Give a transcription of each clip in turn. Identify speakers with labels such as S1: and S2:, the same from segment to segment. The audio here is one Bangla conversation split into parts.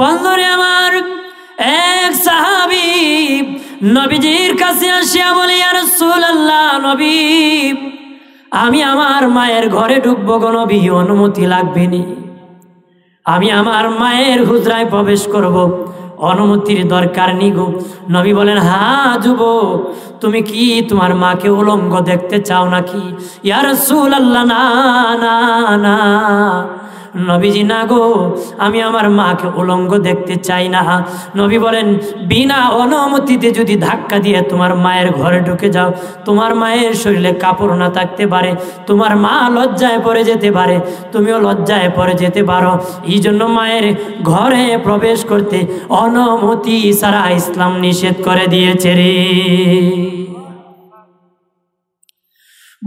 S1: বন্ধুরে আমার এক সাহাবি নবীজির কাছে আসিয়া বলে আর সুল্লাহ নবী আমি আমার মায়ের ঘরে ঢুকবো কোনো বি অনুমতি লাগবে নি আমি আমার মায়ের হুজরায় প্রবেশ করব। অনুমতির দরকার নিগো নবী বলেন হা যুব তুমি কি তোমার মাকে উলঙ্গ দেখতে চাও নাকি ইয়ার সুল আল্লাহ না না না নবীজি না গো আমি আমার মাকে উলঙ্গ দেখতে চাই না নবী বলেন বিনা অনুমতিতে যদি ধাক্কা দিয়ে তোমার মায়ের ঘরে ঢুকে যাও তোমার মায়ের শরীরে কাপড় না থাকতে পারে তোমার মা লজ্জায় পড়ে যেতে পারে তুমিও লজ্জায় পড়ে যেতে পারো এই জন্য মায়ের ঘরে প্রবেশ করতে অনুমতি সারা ইসলাম নিষেধ করে দিয়েছে রে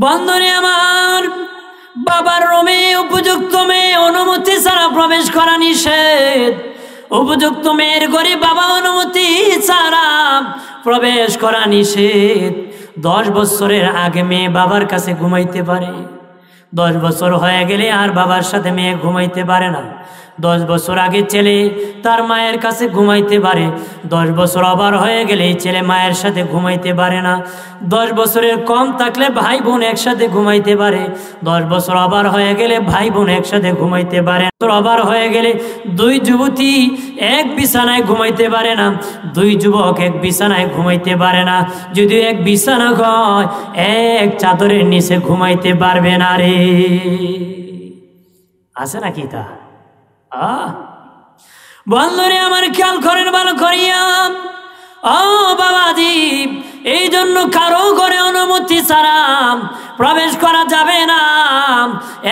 S1: বন্ধনে আমার বাবার রুমে উপযুক্ত মেয়ে অনুমতি ছাড়া প্রবেশ করা নিষেধ উপযুক্ত মেয়ের ঘরে বাবা অনুমতি ছাড়া প্রবেশ করা নিষেধ দশ বছরের আগে মেয়ে বাবার কাছে ঘুমাইতে পারে দশ বছর হয়ে গেলে আর বাবার সাথে মেয়ে ঘুমাইতে পারে না দশ বছর আগে ছেলে তার মায়ের কাছে ঘুমাইতে পারে দশ বছর আবার হয়ে গেলে ছেলে মায়ের সাথে ঘুমাইতে পারে না দশ বছরের কম থাকলে ভাই বোন একসাথে ঘুমাইতে পারে দশ বছর আবার হয়ে গেলে ভাই বোন একসাথে ঘুমাইতে পারে আবার হয়ে গেলে দুই যুবতী এক বিছানায় ঘুমাইতে পারে না দুই যুবক এক বিছানায় ঘুমাইতে পারে না যদি এক বিছানা হয় এক চাদরের নিচে ঘুমাইতে পারবে না রে আছে নাকি তা বন্ধুরে আমার খেয়াল করেন ভালো করিয়াম ও বাবা দীপ এই জন্য কারো ঘরে অনুমতি ছাড়া প্রবেশ করা যাবে না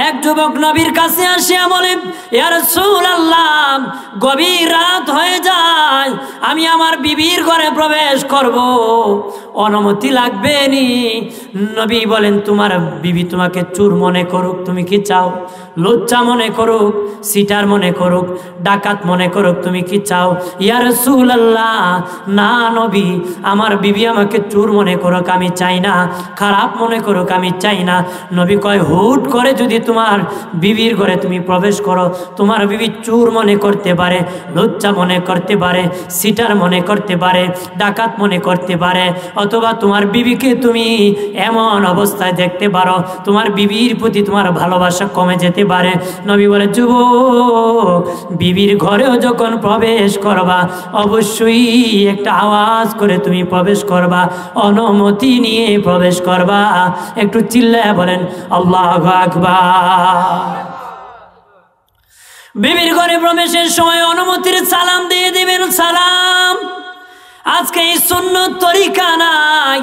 S1: এক যুবক নবীর কাছে আসিয়া বলে ইয়ার সুল আল্লাহ গভীর রাত হয়ে যায় আমি আমার বিবির ঘরে প্রবেশ করব অনুমতি লাগবে নি নবী বলেন তোমার বিবি তোমাকে চুর মনে করুক তুমি কি চাও লুচ্চা মনে করুক সিটার মনে করুক ডাকাত মনে করুক তুমি কি চাও ইয়ার সুল্লাহ না নবী আমার বিবি আমাকে চুর মনে করুক আমি চাই না খারাপ মনে করুক আমি চাই না নবী কয় হুট করে যদি তোমার বিবির ঘরে তুমি প্রবেশ করো তোমার বিবি চুর মনে করতে পারে লুচ্চা মনে করতে পারে সিটার মনে করতে পারে ডাকাত মনে করতে পারে অথবা তোমার বিবিকে তুমি এমন অবস্থায় দেখতে পারো তোমার বিবির প্রতি তোমার ভালোবাসা কমে যেতে পারে নবী বলে যুব বিবির ঘরেও যখন প্রবেশ করবা অবশ্যই একটা আওয়াজ করে তুমি প্রবেশ করবা অনুমতি নিয়ে প্রবেশ করবা একটু চিল্লায় বলেন আল্লাহ আকবা বিবির ঘরে প্রবেশের সময় অনুমতির সালাম দিয়ে দিবেন সালাম আজকে এই শূন্য তরিকা নাই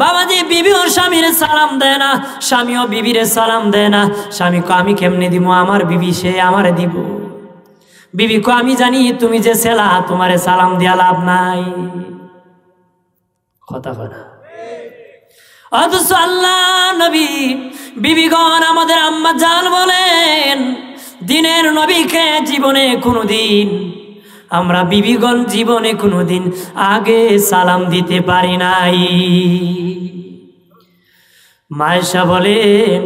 S1: বাবাজি বিবিও স্বামীর সালাম দেয় না স্বামীও বিবিরে সালাম দেয় না কো আমি কেমনে দিব আমার বিবি সে আমারে দিব কো আমি জানি তুমি যে সেলা তোমার সালাম দেয়া লাভ নাই কথা কথা অথচ আল্লাহ নবী বিবিগণ আমাদের আম্মা জাল বলেন দিনের নবীকে জীবনে কোনোদিন আমরা বিবিগণ জীবনে কোনোদিন আগে সালাম দিতে পারি নাই মায়েশা বলেন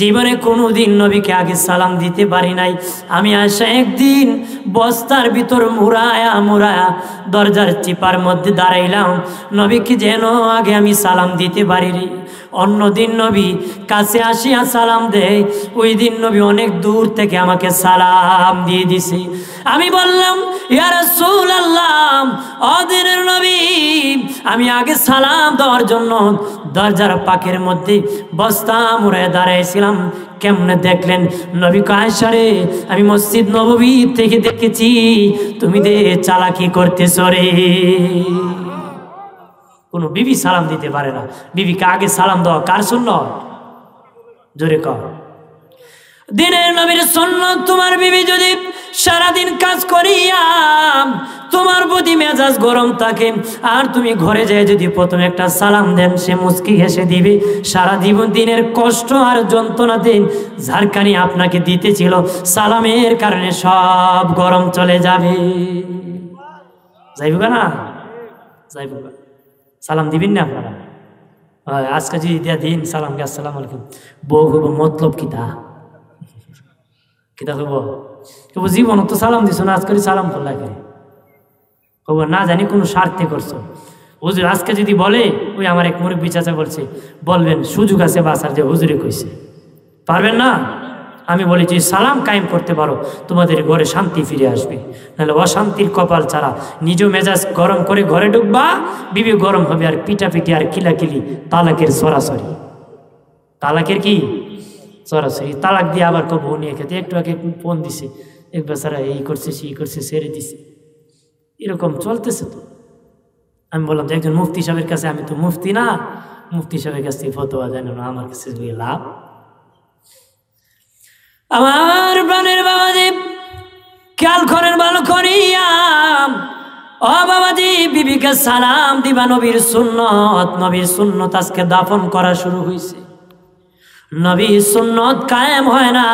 S1: জীবনে কোনো দিন নবীকে আগে সালাম দিতে পারি নাই আমি আসা একদিন বস্তার ভিতর মুরায়া মুরায়া দরজার চিপার মধ্যে দাঁড়াইলাম নবীকে যেন আগে আমি সালাম দিতে পারি অন্য দিন নবী কাছে আসিয়া সালাম দেয় ওই দিন নবী অনেক দূর থেকে আমাকে সালাম দিয়ে দিছে আমি বললাম ইয়ার সুল আল্লাহ অদিনের নবী আমি আগে সালাম দেওয়ার জন্য দরজার পাখের মধ্যে বস্তা মুড়ে দাঁড়াইছিলাম কেমনে দেখলেন নবী কায়সারে আমি মসজিদ নববী থেকে দেখেছি তুমি দে চালাকি করতে রে কোনো বিবি সালাম দিতে পারে না বিবিকে আগে সালাম দেওয়া কার শূন্য জোরে ক দিনের নবীর শূন্য তোমার বিবি যদি সারাদিন কাজ করিয়া তোমার প্রতি মেজাজ গরম থাকে আর তুমি ঘরে যেয়ে যদি প্রথমে একটা সালাম দেন সে মুসকি হেসে দিবে সারা জীবন দিনের কষ্ট আর যন্ত্রণা দিন ঝাড়খানি আপনাকে দিতেছিল সালামের কারণে সব গরম চলে যাবে যাইব না যাইব না সালাম দিবেন না আপনারা আজকে যদি দিয়া দিন সালাম কে আসসালাম আলাইকুম বউ হইব মতলব কিতা কিতা কইব কব জীবন তো সালাম দিছো না আজকে সালাম করলা করে কব না জানি কোনো স্বার্থে করছো হুজুর আজকে যদি বলে ওই আমার এক মুরব্বী চাচা বলছে বলবেন সুযোগ আছে বাসার যে হুজুরে কইছে পারবেন না আমি বলি যে সালাম কায়েম করতে পারো তোমাদের ঘরে শান্তি ফিরে আসবে নাহলে অশান্তির কপাল ছাড়া নিজ মেজাজ গরম করে ঘরে ঢুকবা বিবি গরম হবে আর পিটাপিটি আর কিলাকিলি তালাকের সরাসরি তালাকের কি সরাসরি তালাক দিয়ে আবার কব নিয়ে খেতে একটু আগে ফোন দিছে এক বেচারা এই করছে সেই করছে সেরে দিছে এরকম চলতেছে তো আমি বললাম যে একজন মুফতি সাহেবের কাছে আমি তো মুফতি না মুফতি সাহেবের কাছ থেকে ফতোয়া জানি না আমার কাছে লাভ আমার প্রাণের দেব খেয়াল করেন ভালো করিয়াম ও দেব বিবিকে সালাম দিবা নবীর সুন্নত নবীর সুন্নত আজকে দাফন করা শুরু হয়েছে নবীর সুন্নত কায়েম হয় না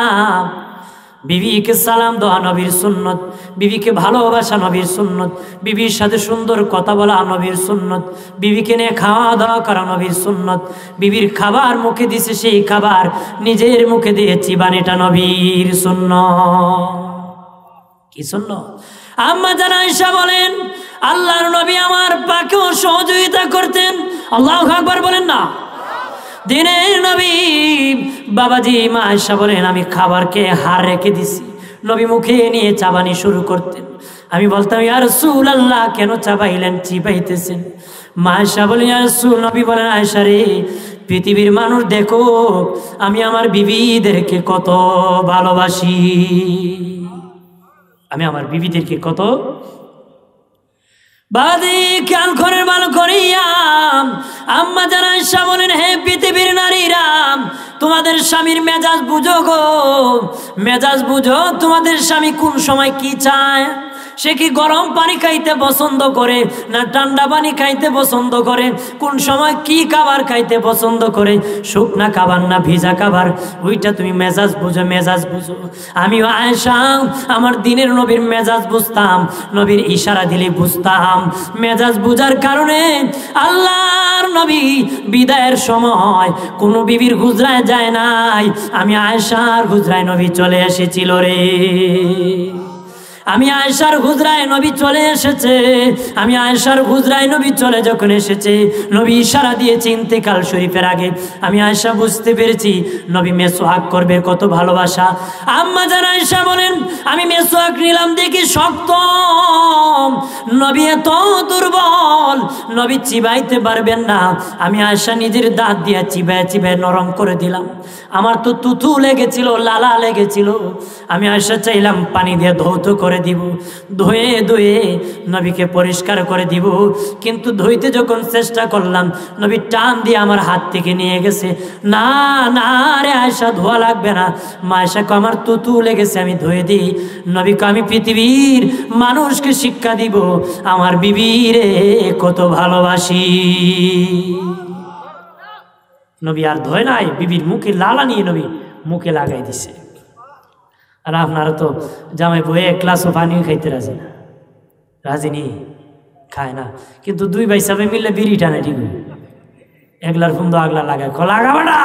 S1: বিবিকে সালাম দেওয়া নবীর সুন্নত বিবিকে ভালোবাসা নবীর সুন্নত বিবির সাথে সুন্দর কথা বলা নবীর সুন্নত বিবিকে নিয়ে খাওয়া দাওয়া করা নবীর সুন্নত বিবির খাবার মুখে দিছে সেই খাবার নিজের মুখে দিয়েছি বানেটা নবীর শূন্য কি শূন্য আম্মা ঈশা বলেন আল্লাহর নবী আমার পাকেও সহযোগিতা করতেন আল্লাহ আকবার বলেন না দিনের নবী বাবাজি মায়েশা বলেন আমি খাবারকে হার রেখে দিছি নবী মুখে নিয়ে চাবানি শুরু করতেন আমি বলতাম ইয়ার সুল আল্লাহ কেন চাবাইলেন চিবাইতেছেন মায়েশা বলেন ইয়ার সুল নবী বলেন আয়সা রে পৃথিবীর মানুষ দেখো আমি আমার বিবিদেরকে কত ভালোবাসি আমি আমার বিবিদেরকে কত বাদি খেয়াল করে ভালো করিয়া আম্মা যারা সামনের হে পৃথিবীর নারীরা তোমাদের স্বামীর মেজাজ বুঝো গো মেজাজ বুঝো তোমাদের স্বামী কোন সময় কি চায় সে কি গরম পানি খাইতে পছন্দ করে না ঠান্ডা পানি খাইতে পছন্দ করে কোন সময় কি খাবার খাইতে পছন্দ করে শুকনা খাবার না ভিজা খাবার ওইটা তুমি মেজাজ বুঝো মেজাজ বুঝো আমি আয়সাম আমার দিনের নবীর মেজাজ বুঝতাম নবীর ইশারা দিলে বুঝতাম মেজাজ বুঝার কারণে আল্লাহর নবী বিদায়ের সময় কোনো বিবির গুজরায় যায় নাই আমি আয়সার গুজরায় নবী চলে এসেছিল রে আমি আয়সার হুজরায় নবী চলে এসেছে আমি আয়সার হুজরায় নবী চলে যখন এসেছে নবী ইশারা দিয়েছে ইন্তেকাল শরীফের আগে আমি আয়সা বুঝতে পেরেছি নবী মেসোহাক করবে কত ভালোবাসা আম্মা জান আয়সা বলেন আমি মেসোহাক নিলাম দেখি শক্ত নবী এত দুর্বল নবী চিবাইতে পারবেন না আমি আয়সা নিজের দাঁত দিয়ে চিবায় চিবায় নরম করে দিলাম আমার তো তুতু লেগেছিল লালা লেগেছিল আমি আয়সা চাইলাম পানি দিয়ে ধৌত করে করে দিব ধুয়ে ধুয়ে নবীকে পরিষ্কার করে দিব কিন্তু ধুইতে যখন চেষ্টা করলাম নবী টান দিয়ে আমার হাত থেকে নিয়ে গেছে না না রে আয়সা ধোয়া লাগবে না মা মায়সাকে আমার তুতু লেগেছে আমি ধুয়ে দিই নবীকে আমি পৃথিবীর মানুষকে শিক্ষা দিব আমার বিবিরে কত ভালোবাসি নবী আর ধয় নাই বিবির মুখে লালা নিয়ে নবী মুখে লাগাই দিছে আর আপনারা তো জামাই বয়ে ক্লাসও পানিও খাইতে রাজি না রাজি নি খায় না কিন্তু দুই ভাই সাবে মিললে বিড়ি টানে ঠিক একলার ফুন্দ আগলা লাগায় খ লাগাবে না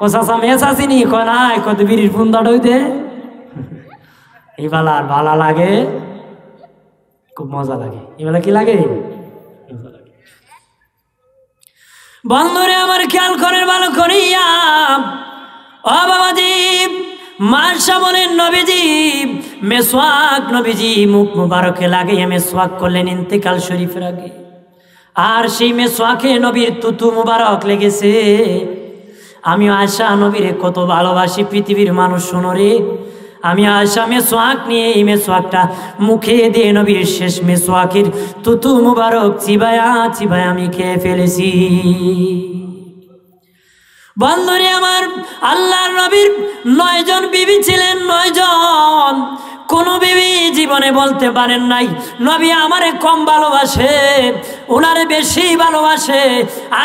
S1: কষাসা মেস আসিনি ক নাই কত বিড়ির ফুন্দাটা হইতে এবেলা আর ভালা লাগে খুব মজা লাগে এবেলা কি লাগে বন্ধুরে আমার খেয়াল করে ভালো করিয়া ও বাবাজি মার সামনে নবীজি মেসোয়াক নবীজি মুখ মুবারকে লাগিয়ে মেসোয়াক করলেন ইন্তেকাল শরীফের আগে আর সেই মেসোয়াকে নবীর তুতু মুবারক লেগেছে আমি আশা নবীরে কত ভালোবাসি পৃথিবীর মানুষ শোনরে আমি আশা মেসোয়াক নিয়ে এই মেসোয়াকটা মুখে দিয়ে নবীর শেষ মেসোয়াকের তুতু মুবারক চিবায়া চিবায় আমি খেয়ে ফেলেছি বন্ধুরে আমার আল্লাহর নবীর নয়জন বিবি ছিলেন নয়জন কোনো বিবি জীবনে বলতে পারেন নাই নবী আমারে কম ভালোবাসে ওনারে বেশি ভালোবাসে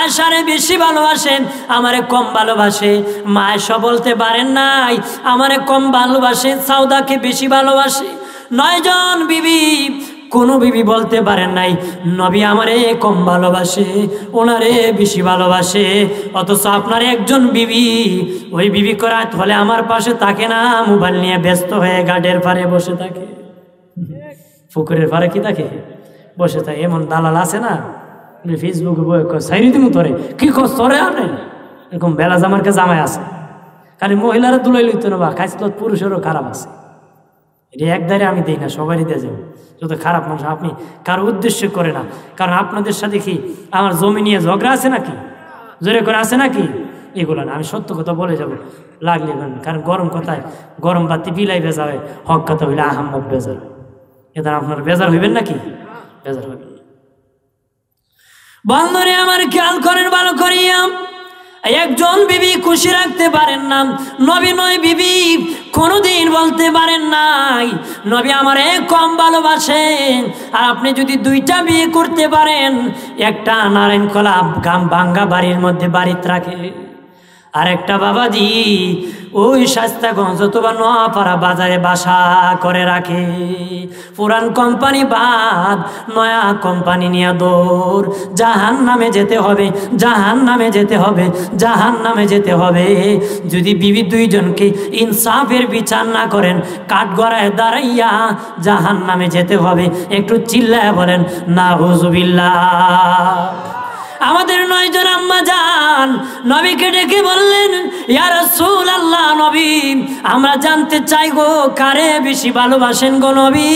S1: আশারে বেশি ভালোবাসেন আমারে কম ভালোবাসে মায়েশা বলতে পারেন নাই আমারে কম ভালোবাসে সাউদাকে বেশি ভালোবাসে নয়জন বিবি কোনো বিবি বলতে পারেন নাই নবী আমারে কম ভালোবাসে ওনারে বেশি ভালোবাসে অথচ আপনার একজন বিবি ওই বিবি করা হলে আমার পাশে তাকে না মোবাইল নিয়ে ব্যস্ত হয়ে গাডের পারে বসে থাকে পুকুরের পারে কি থাকে বসে থাকে এমন দালাল আছে না ফেসবুকে বই সাইনি দিমু তোরে কি কস তোরে আনে এরকম বেলা জামার কাছে জামাই আছে খালি মহিলারা দুলাই লইতো না বা খাইছিল পুরুষেরও খারাপ আছে এটা একদারে আমি দিই না সবারই দিয়ে যাবো যত খারাপ মানুষ আপনি কারো উদ্দেশ্য করে না কারণ আপনাদের সাথে কি আমার জমি নিয়ে ঝগড়া আছে নাকি জোরে করে আছে নাকি এগুলো না আমি সত্য কথা বলে যাবো লাগলে কারণ গরম কথায় গরম বাতি বিলাই বেজা হয় হক কথা হইলে আহাম্মক বেজার এদের আপনার বেজার হইবেন নাকি বেজার হইবেন বন্ধনে আমার খেয়াল করেন ভালো করিয়াম একজন বিবি খুশি রাখতে পারেন না নবী নয় বিবি কোনোদিন বলতে পারেন নাই নবী আমার কম ভালোবাসেন আর আপনি যদি দুইটা বিয়ে করতে পারেন একটা নারায়ণ কলা গাম ভাঙ্গা বাড়ির মধ্যে বাড়িতে রাখে আরেকটা বাবাজি ওই শাস্তাগঞ্জ তোবা নয়াপাড়া বাজারে বাসা করে রাখে পুরান কোম্পানি বাদ নয়া কোম্পানি নিয়ে দৌড় জাহান নামে যেতে হবে জাহান নামে যেতে হবে জাহান নামে যেতে হবে যদি বিবি দুইজনকে ইনসাফের বিচার না করেন কাঠগড়ায় দাঁড়াইয়া জাহান নামে যেতে হবে একটু চিল্লায় বলেন না হুজুবিল্লা আমাদের নয়জন আম্মা যান নবীকে ডেকে বললেন ইয়ার সুল আল্লাহ নবী আমরা জানতে চাই গো কারে বেশি ভালোবাসেন গো নবী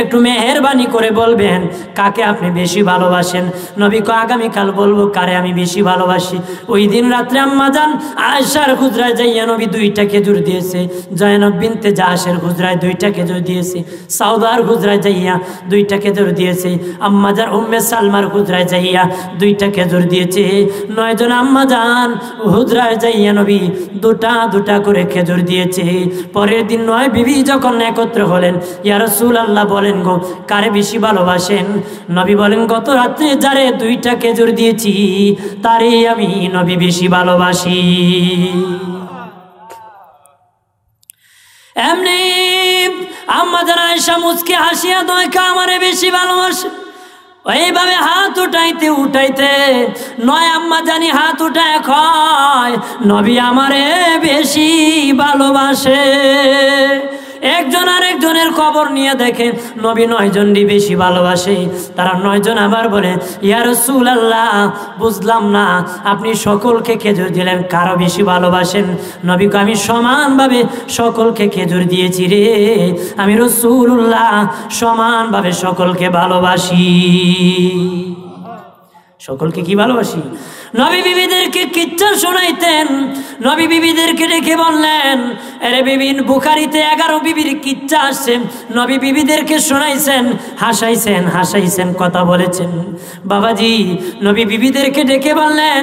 S1: একটু মেহরবানি করে বলবেন কাকে আপনি বেশি ভালোবাসেন নবী কো আগামীকাল বলবো কারে আমি বেশি ভালোবাসি ওই দিন রাত্রে আম্মা যান আয়সার খুচরায় যাইয়া নবী দুইটা খেজুর দিয়েছে জয়নব বিনতে জাহাসের খুচরায় দুইটা খেজুর দিয়েছে সাউদার খুচরায় যাইয়া দুইটা খেজুর দিয়েছে আম্মা যান উম্মে সালমার খুচরায় যাইয়া দুইটা খেজুর দিয়েছে নয়জন আম্মা যান হুদরায় যাইয়া নবী দুটা দুটা করে খেজুর দিয়েছে পরের দিন নয় বিবি যখন একত্র হলেন ইয়ারসুল আল্লাহ বলেন গো কারে বেশি ভালোবাসেন নবী বলেন গত রাত্রে যারে দুইটা খেজুর দিয়েছি তারে আমি নবী বেশি ভালোবাসি এমনি আম্মা জানা এসা হাসিয়া দয়কা আমারে বেশি ভালোবাসে এইভাবে হাত উঠাইতে উঠাইতে নয় আম্মা জানি হাত উঠায় খয় নবী আমারে বেশি ভালোবাসে একজন আর একজনের খবর নিয়ে দেখে নবী নয়জনটি বেশি ভালোবাসে তারা নয়জন আবার বলে ইয়ার রসুল আল্লাহ বুঝলাম না আপনি সকলকে খেজুর দিলেন কারো বেশি ভালোবাসেন নবীকে আমি সমানভাবে সকলকে খেজুর দিয়েছি রে আমি রসুল্লাহ সমানভাবে সকলকে ভালোবাসি সকলকে কি ভালোবাসি নবী বিবিদেরকে কিচ্ছা শোনাইতেন নবী বিবিদেরকে ডেকে বললেন এরে বিবিন বুখারিতে এগারো বিবির কিচ্ছা আসছেন নবী বিবিদেরকে শোনাইছেন হাসাইছেন হাসাইছেন কথা বলেছেন বাবাজি নবী বিবিদেরকে ডেকে বললেন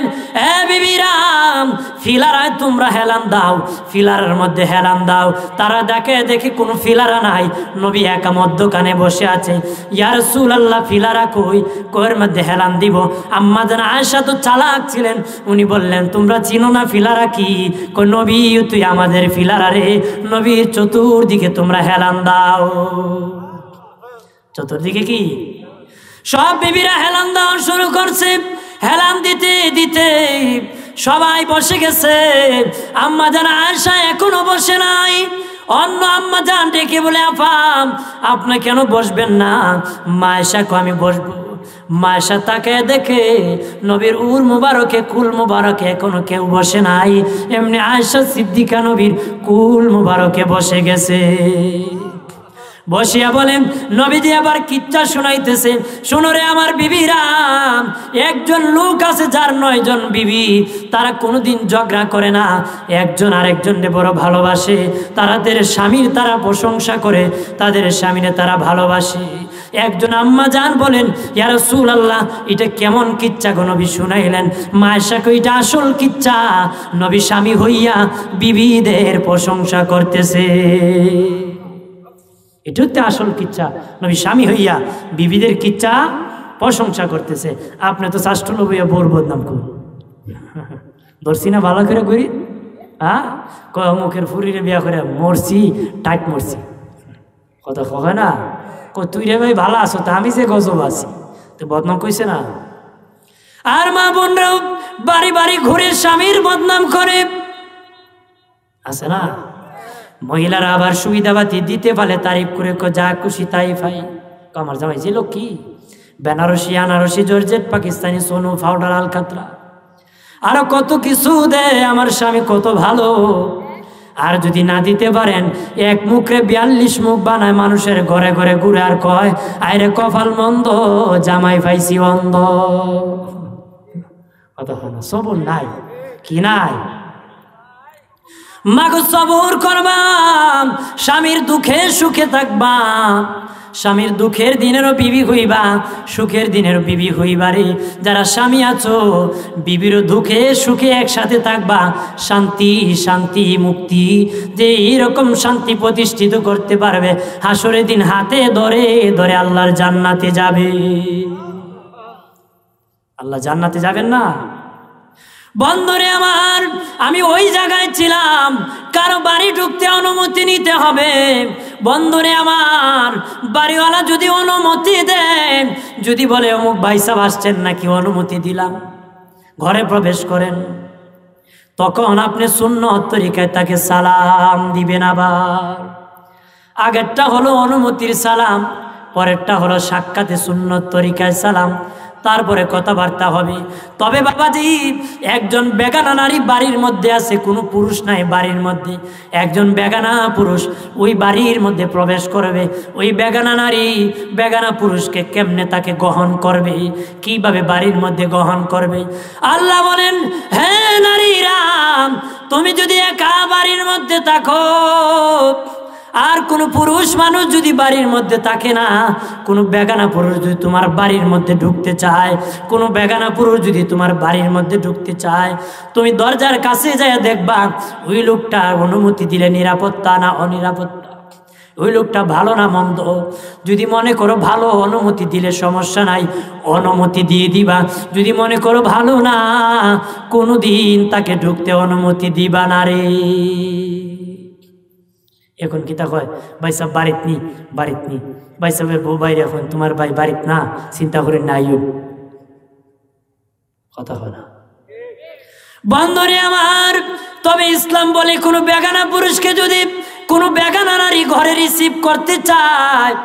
S1: এ বিবিরাম ফিলারায় তোমরা হেলান দাও ফিলারের মধ্যে হেলান দাও তারা দেখে দেখে কোনো ফিলারা নাই নবী একা মধ্যখানে বসে আছে ইয়ার সুল আল্লাহ ফিলারা কই কোর মধ্যে হেলান দিব আম্মাদ আয়সা তো চালা ডাকছিলেন উনি বললেন তোমরা চিনো না ফিলারা কি কই নবী তুই আমাদের ফিলারা রে নবীর চতুর্দিকে তোমরা হেলান দাও চতুর্দিকে কি সব বিবিরা হেলান দাও শুরু করছে হেলান দিতে দিতে সবাই বসে গেছে আম্মা যারা আয়সা এখনো বসে নাই অন্য আম্মা যান ডেকে বলে আপা আপনি কেন বসবেন না মা এসাকে আমি বসবো মায়েশা তাকে দেখে নবীর উর মুবারকে কুল মুবারকে এখনো কেউ বসে নাই এমনি আয়সা সিদ্দিকা নবীর কুল মুবারকে বসে গেছে বসিয়া বলেন নবীজি আবার কিচ্ছা শোনাইতেছে শোনো রে আমার বিবিরাম একজন লোক আছে যার নয়জন বিবি তারা কোনোদিন ঝগড়া করে না একজন আরেকজনকে বড় ভালোবাসে তারা তাদের স্বামীর তারা প্রশংসা করে তাদের স্বামীরে তারা ভালোবাসে একজন আম্মা যান বলেন ইয়ার সুল আল্লাহ এটা কেমন কিচ্ছা গো নবী শুনাইলেন মায়েশাকে এটা আসল কিচ্ছা নবী স্বামী হইয়া বিবিদের প্রশংসা করতেছে এটা আসল কিচ্ছা নবী স্বামী হইয়া বিবিদের কিচ্ছা প্রশংসা করতেছে আপনি তো শাস্ত্র লবইয়া বোর বদনাম করুন ধরছি না ভালো করে করি হ্যাঁ ক মুখের ফুরিরে বিয়া করে মরছি টাইট মরছি কথা কহে না কই তুই রে ভাই ভালো আছো তা আমি যে গজব আছি তো বদনাম কইছে না আর মা বোনরাও বাড়ি বাড়ি ঘুরে স্বামীর বদনাম করে আছে না মহিলারা আবার সুবিধাবাদী দিতে পারে তারিফ করে যা খুশি তাই ফাই আমার জামাই ছিল কি বেনারসি আনারসি জর্জেট পাকিস্তানি সোনু ফাউডার আলকাতরা আরো কত কিছু দেয় আমার স্বামী কত ভালো আর যদি না দিতে পারেন এক মুখে বিয়াল্লিশ মুখ বানায় মানুষের ঘরে ঘরে ঘুরে আর কয় আরে কপাল মন্দ জামাই ফাইসি অন্ধ সবর নাই কি নাই মাগ সবর করবাম স্বামীর দুঃখে সুখে থাকবাম স্বামীর দুঃখের দিনেরও বিবি হইবা সুখের দিনেরও বিবি হইবা রে যারা স্বামী আছো বিবির দুঃখে সুখে একসাথে থাকবা শান্তি শান্তি মুক্তি যে এইরকম শান্তি প্রতিষ্ঠিত করতে পারবে হাসরে দিন হাতে ধরে ধরে আল্লাহর জান্নাতে যাবে আল্লাহ জান্নাতে যাবেন না বন্ধরে আমার আমি ওই জায়গায় ছিলাম কারো বাড়ি ঢুকতে অনুমতি নিতে হবে বন্ধুরে আমার বাড়িওয়ালা যদি অনুমতি দেন যদি বলে অমুক ভাইসাব আসছেন নাকি অনুমতি দিলাম ঘরে প্রবেশ করেন তখন আপনি শূন্য তরিকায় তাকে সালাম দিবেন আবার আগেরটা হলো অনুমতির সালাম পরেরটা হলো সাক্ষাতে শূন্য তরিকায় সালাম তারপরে কথাবার্তা হবে তবে বাবাজি একজন বেগানা নারী বাড়ির মধ্যে আছে কোনো পুরুষ নাই বাড়ির মধ্যে একজন বেগানা পুরুষ ওই বাড়ির মধ্যে প্রবেশ করবে ওই বেগানা নারী বেগানা পুরুষকে কেমনে তাকে গ্রহণ করবে কিভাবে বাড়ির মধ্যে গ্রহণ করবে আল্লাহ বলেন হ্যাঁ রাম তুমি যদি একা বাড়ির মধ্যে থাকো আর কোনো পুরুষ মানুষ যদি বাড়ির মধ্যে থাকে না কোনো বেগানা পুরুষ যদি তোমার বাড়ির মধ্যে ঢুকতে চায় কোনো বেগানা পুরুষ যদি তোমার বাড়ির মধ্যে ঢুকতে চায় তুমি দরজার কাছে যায় দেখবা ওই লোকটার অনুমতি দিলে নিরাপত্তা না অনিরাপত্তা ওই লোকটা ভালো না মন্দ যদি মনে করো ভালো অনুমতি দিলে সমস্যা নাই অনুমতি দিয়ে দিবা যদি মনে করো ভালো না কোনো দিন তাকে ঢুকতে অনুমতি দিবা না রে এখন তা কয় ভাই সাহেব বাড়িত নি বাড়িত নি ভাই সাহেবের বউ বাইরে এখন তোমার ভাই বাড়িত না চিন্তা করে না আইব কথা হয় না বান্ধরে আমার তবে ইসলাম বলে কোনো বেগানা পুরুষকে যদি কোন বেগানা নারী ঘরে রিসিভ করতে চায়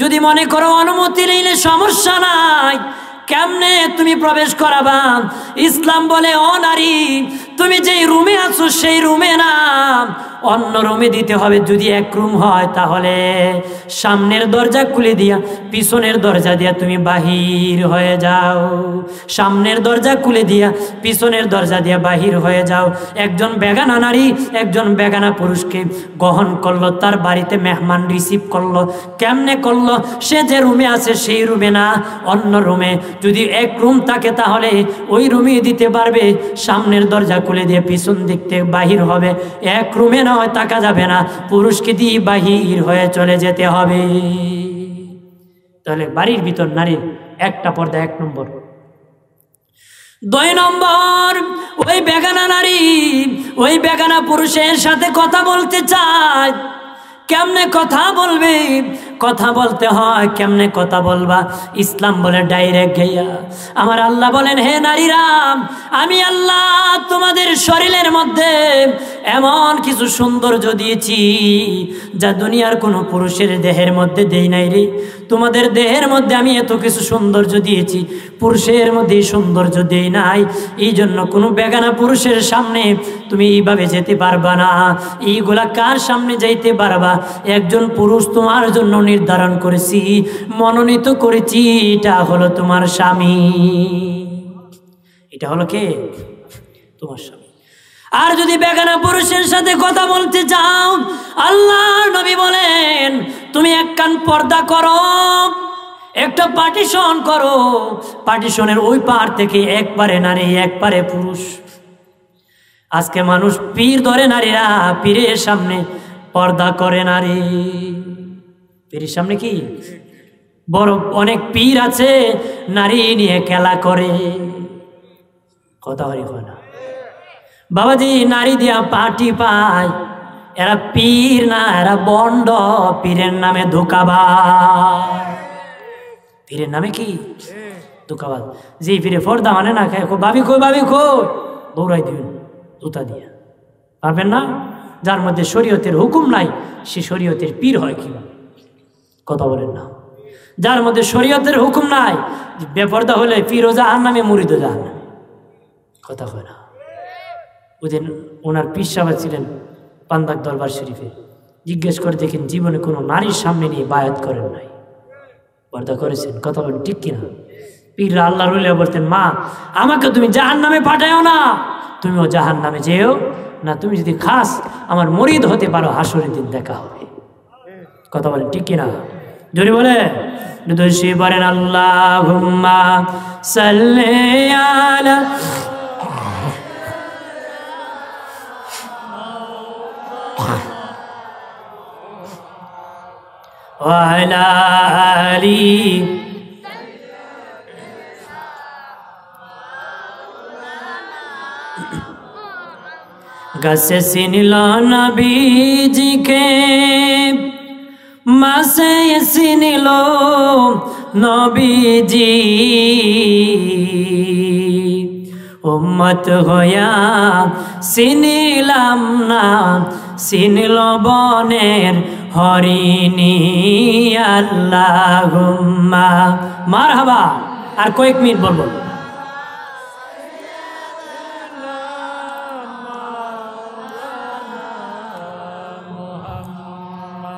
S1: যদি মনে করো অনুমতি নিলে সমস্যা নাই কেমনে তুমি প্রবেশ করাবা ইসলাম বলে অনারী তুমি যেই রুমে আছো সেই রুমে না অন্য রুমে দিতে হবে যদি এক রুম হয় তাহলে সামনের দরজা খুলে দিয়া পিছনের দরজা দিয়া তুমি বাহির হয়ে যাও সামনের দরজা খুলে দিয়া পিছনের দরজা দিয়া বাহির হয়ে যাও একজন বেগানা নারী একজন বেগানা পুরুষকে গ্রহণ করলো তার বাড়িতে মেহমান রিসিভ করলো কেমনে করলো সে যে রুমে আছে সেই রুমে না অন্য রুমে যদি এক রুম থাকে তাহলে ওই রুমে দিতে পারবে সামনের দরজা খুলে দিয়ে পিছন দিক থেকে বাহির হবে এক রুমে নয় তাকা যাবে না পুরুষকে দিয়ে বাহির হয়ে চলে যেতে হবে তাহলে বাড়ির ভিতর নারীর একটা পর্দা এক নম্বর দুই নম্বর ওই বেগানা নারী ওই বেগানা পুরুষের সাথে কথা বলতে চায় কেমনে কথা বলবে কথা বলতে হয় কেমনে কথা বলবা ইসলাম বলে ডাইরেক্ট গেয়া আমার আল্লাহ বলেন হে নারীরাম আমি আল্লাহ তোমাদের শরীরের মধ্যে এমন কিছু সৌন্দর্য দিয়েছি যা দুনিয়ার কোনো পুরুষের দেহের মধ্যে দেই নাই রে তোমাদের দেহের মধ্যে আমি এত কিছু সৌন্দর্য দিয়েছি পুরুষের মধ্যে সৌন্দর্য দেই নাই এই জন্য কোনো বেগানা পুরুষের সামনে তুমি এইভাবে যেতে পারবা না এইগুলা কার সামনে যাইতে পারবা একজন পুরুষ তোমার জন্য নির্ধারণ করেছি মনোনীত করেছি এটা হলো তোমার স্বামী এটা হলো কে তোমার স্বামী আর যদি বেগানা পুরুষের সাথে কথা বলতে চাও আল্লাহ নবী বলেন তুমি এক কান পর্দা করো একটা পার্টিশন করো পার্টিশনের ওই পার থেকে একবারে নারী একবারে পুরুষ আজকে মানুষ পীর ধরে নারীরা পীরের সামনে পর্দা করে নারী পীরের সামনে কি বড় অনেক পীর আছে নারী নিয়ে খেলা করে কথা হয় না বাবাজি নারী দিয়া পাটি পায় এরা পীর না এরা বন্ড পীরের নামে পীরের নামে কি ধোকাবাদ যে পীরে ফর্দা মানে না খায় ভাবি খো ভাবি খো দৌড়াই দিবেন জুতা দিয়া পারবেন না যার মধ্যে শরীয়তের হুকুম নাই সে শরীয়তের পীর হয় কি কথা বলেন না যার মধ্যে শরীয়তের হুকুম নাই বেপর্দা হলে পীরও জাহান নামে মুড়িদ জাহান নামে কথা হয় না ওদের ওনার পীর সাহেব ছিলেন পান্দাক দরবার শরীফে জিজ্ঞেস করে দেখেন জীবনে কোনো নারীর সামনে নিয়ে বায়াত করেন নাই পর্দা করেছেন কথা বলেন ঠিক কিনা পীর আল্লাহ রুলিয়া বলতেন মা আমাকে তুমি জাহান নামে পাঠাও না তুমিও জাহান নামে যেও না তুমি যদি খাস আমার মরিদ হতে পারো হাসুরের দিন দেখা হবে কথা বলেন ঠিক কিনা জোরে বলে দোষী বলেন আল্লাহ وعلى آله গাছে চিনিল নবীজিকে মাসে চিনিল নবীজি উম্মত হইয়া চিনিলাম না সিন লবনের হরিণী আল্লাহ মার হাবা আর কয়েক মিনিট বলবো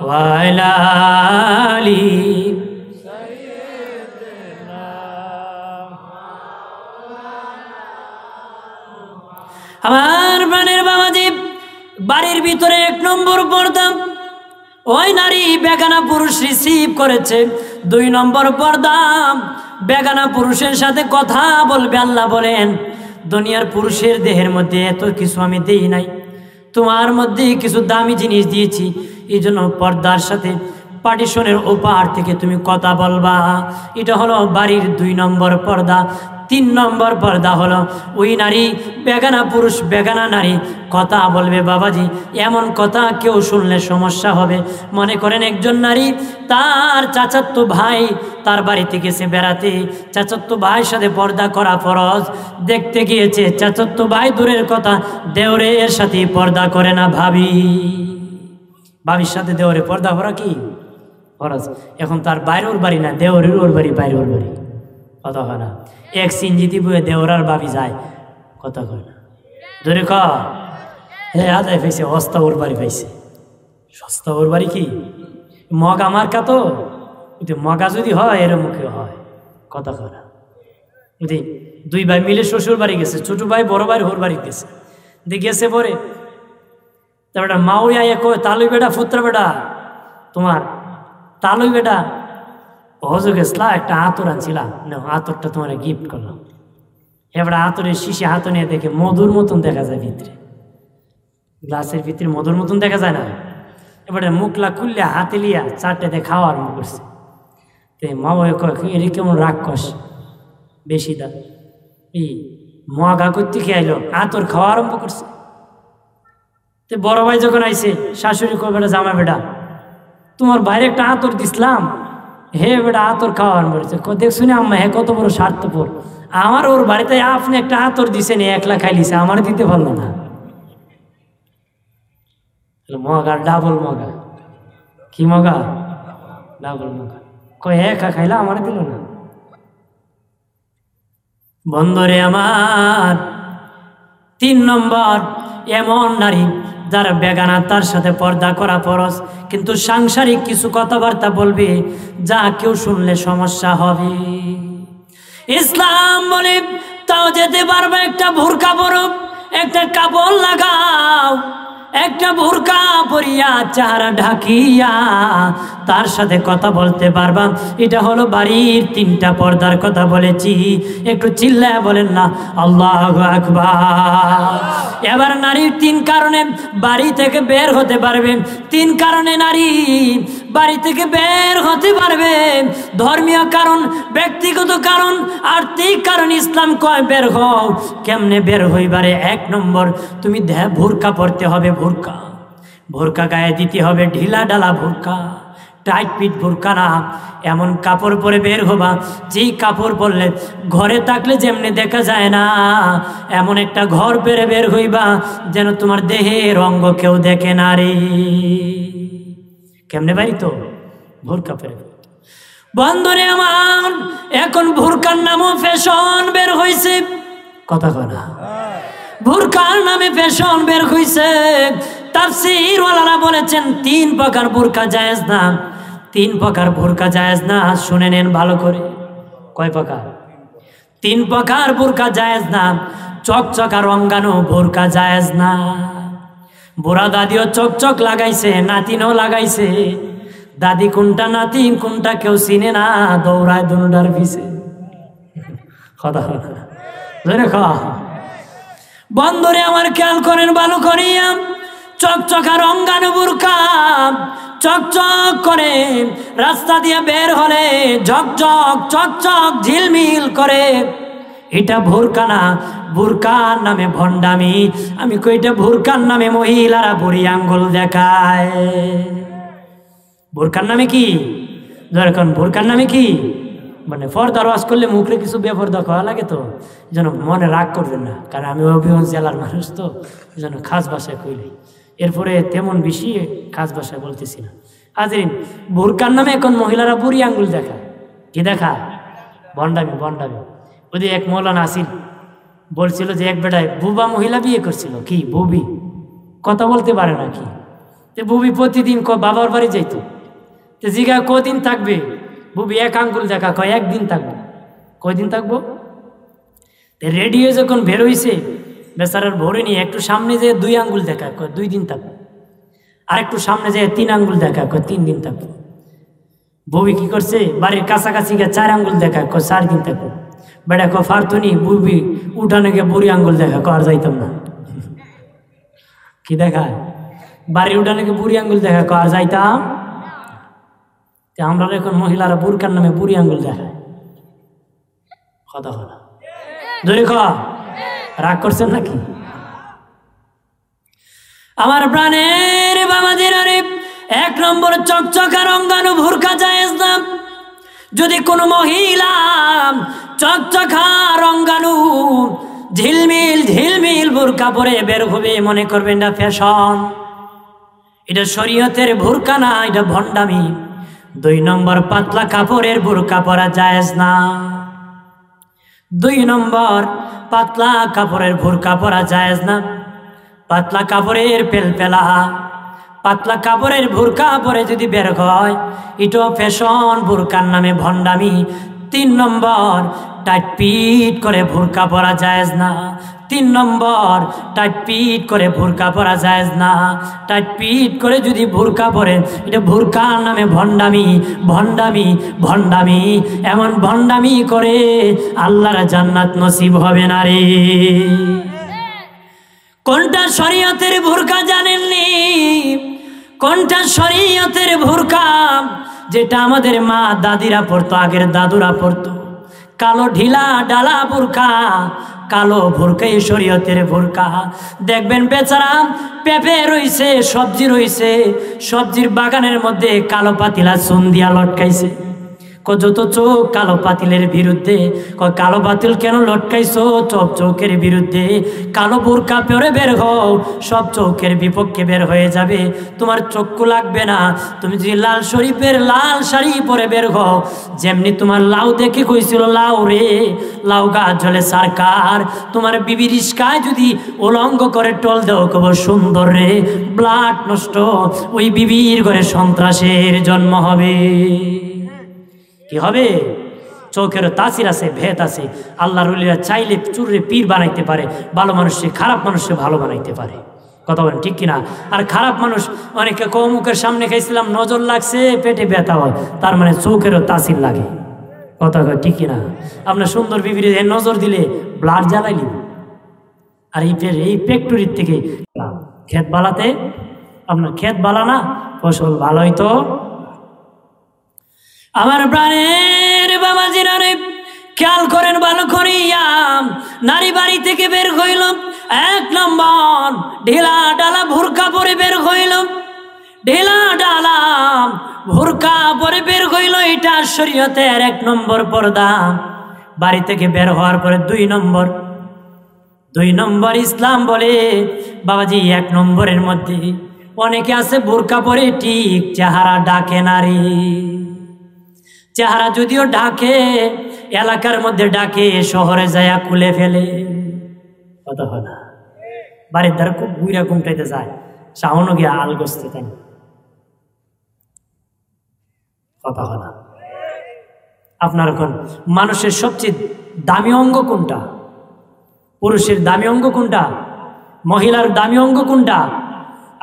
S1: ওয়ালালি আমার প্রাণের বাবাজি বাড়ির ভিতরে এক নম্বর পর্দা ওই নারী বেগানা পুরুষ রিসিভ করেছে দুই নম্বর পর্দা বেগানা পুরুষের সাথে কথা বলবে আল্লাহ বলেন দুনিয়ার পুরুষের দেহের মধ্যে এত কিছু আমি দেই নাই তোমার মধ্যে কিছু দামি জিনিস দিয়েছি এই জন্য পর্দার সাথে পার্টিশনের ওপার থেকে তুমি কথা বলবা এটা হলো বাড়ির দুই নম্বর পর্দা তিন নম্বর পর্দা হলো ওই নারী বেগানা পুরুষ বেগানা নারী কথা বলবে বাবাজি এমন কথা কেউ শুনলে সমস্যা হবে মনে করেন একজন নারী তার চাচাত্ত ভাই তার বাড়িতে গেছে বেড়াতে চাচাত্ত ভাইয়ের সাথে পর্দা করা ফরজ দেখতে গিয়েছে চাচাত্ত ভাই দূরের কথা দেওরে এর সাথে পর্দা করে না ভাবি ভাবির সাথে দেওরে পর্দা করা কি ফরজ এখন তার বাইরে বাড়ি না দেওরের ওর বাড়ি বাইরের বাড়ি কত কয় না এক সিঞ্জিতি বুয়ে দেওরার বাবি যায় কত কয় না ধরে ক হে আদায় পাইছে অস্তা ওর বাড়ি পাইছে সস্তা ওর বাড়ি কি মগ আমার কাতো মগা যদি হয় এর মুখে হয় কত কয় না দুই ভাই মিলে শ্বশুর বাড়ি গেছে ছোট ভাই বড় ভাই হোর বাড়ি গেছে দিয়ে গেছে পরে তারপরে মাউয়া কয় তালুই বেটা ফুত্রা বেটা তোমার তালুই বেটা হজু গেছলা একটা আতর আনছিলাম না আতরটা তোমার গিফট করলাম এবার আতরের শিশি হাত নিয়ে দেখে মধুর মতন দেখা যায় ভিতরে গ্লাসের ভিতরে মধুর মতন দেখা যায় না এবারে মুখলা খুললে হাতে লিয়া চারটাতে খাওয়া আরম্ভ করছে তো বাবু কয় এর কেমন রাক্ষস বেশি দা ই মগা করতে খেয়াইলো আতর খাওয়া আরম্ভ করছে তো বড় ভাই যখন আইসে শাশুড়ি কয় বেটা জামা বেটা তোমার বাইরে একটা আতর দিছিলাম হে বেটা আতর খাওয়ান বলছে দেখ শুনে আম্মা হে কত বড় স্বার্থপর আমার ওর বাড়িতে আপনি একটা আতর দিছেন একলা খাইলিছে আমার দিতে পারলো না মগা ডাবল মগা কি মগা ডাবল মগা কয় একা খাইলা আমার দিল না বন্ধরে আমার তিন নম্বর এমন নারী যার বেগানা তার সাথে পর্দা করা পরস কিন্তু সাংসারিক কিছু কথাবার্তা বলবে যা কেউ শুনলে সমস্যা হবে ইসলাম বলে তাও যেতে পারবে একটা ভুরকা বরফ একটা কাপড় লাগাও একটা ভুরকা পরিয়া চারা ঢাকিয়া তার সাথে কথা বলতে পারবাম এটা হলো বাড়ির তিনটা পর্দার কথা বলেছি একটু চিল্লায় বলেন না আল্লাহ এবার নারীর তিন কারণে বাড়ি থেকে বের হতে পারবেন তিন কারণে নারী বাড়ি থেকে বের হতে পারবে ধর্মীয় কারণ ব্যক্তিগত কারণ আর্থিক কারণ ইসলাম কয় বের হও কেমনে বের হইবারে এক নম্বর তুমি দেহ ভুরকা পড়তে হবে ভুরকা ভুরকা গায়ে দিতে হবে ঢিলা ডালা ভুরকা টাইট পিট বোরকা না এমন কাপড় পরে বের হবা যেই কাপড় পরলে ঘরে থাকলে যেমনি দেখা যায় না এমন একটা ঘর পেরে বের হইবা যেন তোমার দেহের অঙ্গ কেউ দেখে না রে কেমনে ভাই তো ভুরকা পেরে বন্ধুরে আমার এখন ভুরকার নামও ফ্যাশন বের হয়েছে কথা কয় ভুরকার নামে ফ্যাশন বের হয়েছে তাফসিরওয়ালারা বলেছেন তিন প্রকার বোরকা জায়েজ না তিন প্রকার বোরকা জায়জ না শুনে নেন ভালো করে কয় প্রকার তিন প্রকার বোরকা জায়জ না চকচকা রঙ্গানো বোরকা জায়জ না বুড়া দাদিও চকচক লাগাইছে নাতিনও লাগাইছে দাদি কোনটা নাতি কোনটা কেউ চিনে না দৌড়ায় দুটার ভিসে কথা বন্ধরে আমার খেয়াল করেন ভালো করিয়াম চকচকা রঙ্গানো বোরকা চকচক করে রাস্তা দিয়ে বের হলে ঝকঝক চকচক ঝিলমিল করে এটা ভোরকানা ভুরকার নামে ভণ্ডামি আমি কই এটা নামে মহিলারা বুড়ি আঙ্গুল দেখায় ভোরকার নামে কি এখন ভোরকার নামে কি মানে ফর দরওয়াজ করলে মুখে কিছু বেফর্দা দেখা লাগে তো যেন মনে রাগ করবেন না কারণ আমি অভিমান জেলার মানুষ তো যেন খাস বাসায় কইলি এরপরে তেমন বেশি কাজ বাসায় বলতেছি না হাজরিন বোরকার নামে এখন মহিলারা বুড়ি আঙ্গুল দেখা কি দেখা বন্ডামি বন্ডামি ওই এক মৌলানা আসিল বলছিল যে এক বেটায় বুবা মহিলা বিয়ে করছিল কি বুবি কথা বলতে পারে না কি বুবি প্রতিদিন ক বাবার বাড়ি যাইত তো জিগা কদিন থাকবে বুবি এক আঙ্গুল দেখা কয় একদিন থাকবো কয়দিন থাকবো রেডিও যখন বেরোইছে বেচারার ভরে নিয়ে একটু সামনে যেয়ে দুই আঙ্গুল দেখা করে দুই দিন থাকো আর একটু সামনে যেয়ে তিন আঙ্গুল দেখা করে তিন দিন থাকো বউবি কি করছে বাড়ির কাছাকাছি গিয়ে চার আঙ্গুল দেখা কো চার দিন থাকো বেড়া কো ফারতুনি বুবি উঠানে গিয়ে বুড়ি আঙ্গুল দেখা কো যাইতাম না কি দেখায় বাড়ির উঠানে গিয়ে বুড়ি আঙ্গুল দেখা কো যাইতাম আমরা এখন মহিলারা বুরকার নামে বুড়ি আঙ্গুল দেখায় কথা হলো ধরে খাওয়া রাগ করছেন নাকি আমার প্রাণের বাবাদের এক নম্বর চকচকা রঙ্গানু ভুরকা যায় ইসলাম যদি কোনো মহিলা চকচকা রঙ্গানু ঝিলমিল ঝিলমিল ভুরকা পরে বের হবে মনে করবেন না ফ্যাশন এটা শরীয়তের ভুরকা না এটা ভণ্ডামি দুই নম্বর পাতলা কাপড়ের ভুরকা পরা যায় না দুই নম্বর পাতলা কাপড়ের ভুরকা পরা জায়েজ না পাতলা কাপড়ের পেলপেলা পাতলা কাপড়ের ভুরকা পরে যদি বের হয় ইটো ফ্যাশন ভুরকার নামে ভণ্ডামি তিন নম্বর টাইট পিট করে ভুরকা পরা জায়েজ না তিন নম্বর টাইট পিট করে ভুরকা পরা যায় না টাইট পিট করে যদি ভুরকা পরে এটা ভুরকার নামে ভণ্ডামি ভণ্ডামি ভণ্ডামি এমন ভণ্ডামি করে আল্লাহর জান্নাত নসিব হবে না রে কোনটা শরীয়তের ভুরকা জানেননি কোনটা শরীয়তের ভুরকা যেটা আমাদের মা দাদিরা পড়তো আগের দাদুরা পড়তো কালো ঢিলা ডালা বুরখা কালো ভোরকাই শরীয়তের ভোরকা দেখবেন বেচারা পেঁপে রইছে সবজি রইছে সবজির বাগানের মধ্যে কালো পাতিলা চুন দিয়া লটকাইছে যত চোখ কালো পাতিলের বিরুদ্ধে ক কালো বাতিল কেন লটকাইছো চোখ চৌকের বিরুদ্ধে কালো বোরকা পরে বের হও সব চৌকের বিপক্ষে বের হয়ে যাবে তোমার চক্ষু লাগবে না তুমি যদি লাল শরীফের লাল শাড়ি পরে বের হও যেমনি তোমার লাউ দেখে কইছিল লাউ রে লাউ গাছ জলে সারকার তোমার বিবি রিস্কায় যদি উলঙ্গ করে টল দেও কব সুন্দর রে ব্লাড নষ্ট ওই বিবির ঘরে সন্ত্রাসের জন্ম হবে কি হবে চোখের তাসির আছে ভেদ আছে আল্লাহ রুলিরা চাইলে চুরে পীর বানাইতে পারে ভালো মানুষকে খারাপ মানুষকে ভালো বানাইতে পারে কথা বলেন ঠিক কিনা আর খারাপ মানুষ অনেকে কৌমুখের সামনে খাইছিলাম নজর লাগছে পেটে ব্যথা হয় তার মানে চোখেরও তাসির লাগে কথা ঠিক কিনা আপনার সুন্দর বিবির নজর দিলে ব্লাড জ্বালাইলি আর এই এই ফ্যাক্টরির থেকে ক্ষেত বালাতে আপনার ক্ষেত বালা না ফসল ভালোই তো আমার প্রাণের বাবা জিরারে খেয়াল করেন ভালো করিয়াম নারী বাড়ি থেকে বের হইল এক নম্বর ঢেলা ডালা ভুরকা পরে বের হইল ঢেলা ডালা ভুরকা পরে বের হইল এটা শরীয়তের এক নম্বর পর্দা বাড়ি থেকে বের হওয়ার পরে দুই নম্বর দুই নম্বর ইসলাম বলে বাবাজি এক নম্বরের মধ্যে অনেকে আছে বোরকা পরে ঠিক চেহারা ডাকে নারী চেহারা যদিও ডাকে এলাকার মধ্যে ডাকে শহরে যায়া খুলে ফেলে কথা হয় না বাড়ির ধারে খুব বুইরা ঘুমটাইতে যায় সাহনও গিয়া আল গসতে তাই কথা হয় না আপনার এখন মানুষের সবচেয়ে দামি অঙ্গ কোনটা পুরুষের দামি অঙ্গ কোনটা মহিলার দামি অঙ্গ কোনটা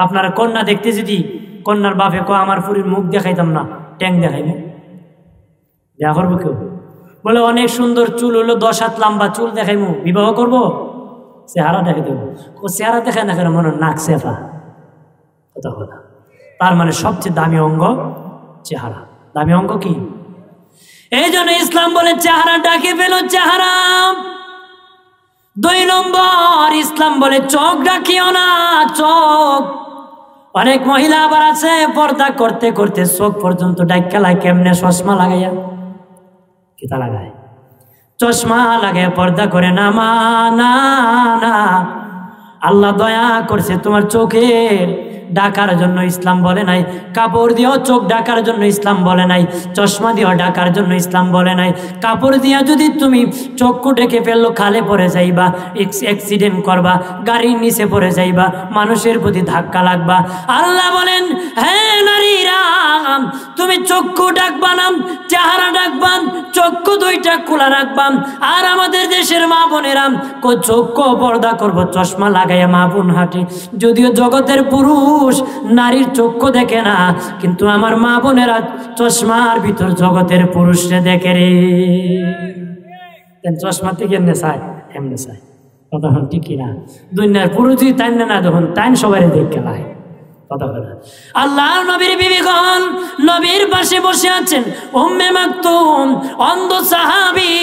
S1: আপনার কন্যা দেখতে যদি কন্যার বাপে ক আমার পুরীর মুখ দেখাইতাম না ট্যাং দেখাইবে বিয়া করবো কেউ বলে অনেক সুন্দর চুল হলো দশ হাত লম্বা চুল দেখাইমু বিবাহ করবো চেহারা দেখে দেব ও চেহারা দেখে না কেন মনে নাক চেফা কথা কথা তার মানে সবচেয়ে দামি অঙ্গ চেহারা দামি অঙ্গ কি এই জন্য ইসলাম বলে চেহারা ডাকে পেল চেহারা দুই নম্বর ইসলাম বলে চোখ ডাকিও না চোখ অনেক মহিলা আবার আছে পর্দা করতে করতে চোখ পর্যন্ত ডাক্কা লাগে কেমনে চশমা লাগাইয়া কিতা লাগায় চশমা লাগে পর্দা করে না মা না না আল্লাহ দয়া করছে তোমার চোখের ডাকার জন্য ইসলাম বলে নাই কাপড় দিয়েও চোখ ডাকার জন্য ইসলাম বলে নাই চশমা দিয়েও ডাকার জন্য ইসলাম বলে নাই কাপড় দিয়া যদি তুমি চক্ষু ডেকে ফেললো খালে পড়ে যাইবা অ্যাক্সিডেন্ট করবা গাড়ির নিচে পড়ে যাইবা মানুষের প্রতি ধাক্কা লাগবা আল্লাহ বলেন হ্যাঁ নারীরা তুমি চক্ষু নাম চেহারা ডাকবান চক্ষু দুইটা খোলা রাখবাম আর আমাদের দেশের মা বোনেরাম চক্ষু পর্দা করব চশমা লাগাইয়া মা বোন হাঁটে যদিও জগতের পুরুষ পুরুষ নারীর চক্ষু দেখে না কিন্তু আমার মা বোনেরা চশমার ভিতর জগতের পুরুষে দেখে রে চশমা থেকে এমনি চায় এমনি চায় তখন ঠিকই না দুনিয়ার পুরুষই তাই না যখন তাই সবাই দেখে লায় আল্লাহ নবীর বিবিগণ নবীর পাশে বসে আছেন উম্মে মাকতুম অন্ধ সাহাবি